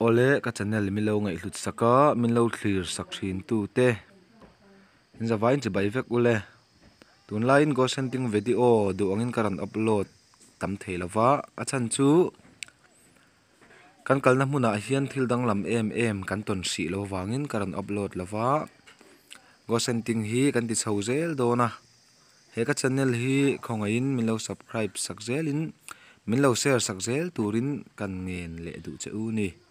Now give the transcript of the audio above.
ole ka channel mi lo ngai hlut saka min lo thlir sak thin tu te in za vain chi bai vek ule tun lain go sending video du angin karan upload tam theilawa achan chu kan kalna hmuna ah hian thil dang lam em em kan ton si lo wangin karan upload lawa go sending hi kan ti chho zel na, he ka channel hi khongain min lo subscribe sak zelin min lo share sak zel turin kan ngen le du che u ni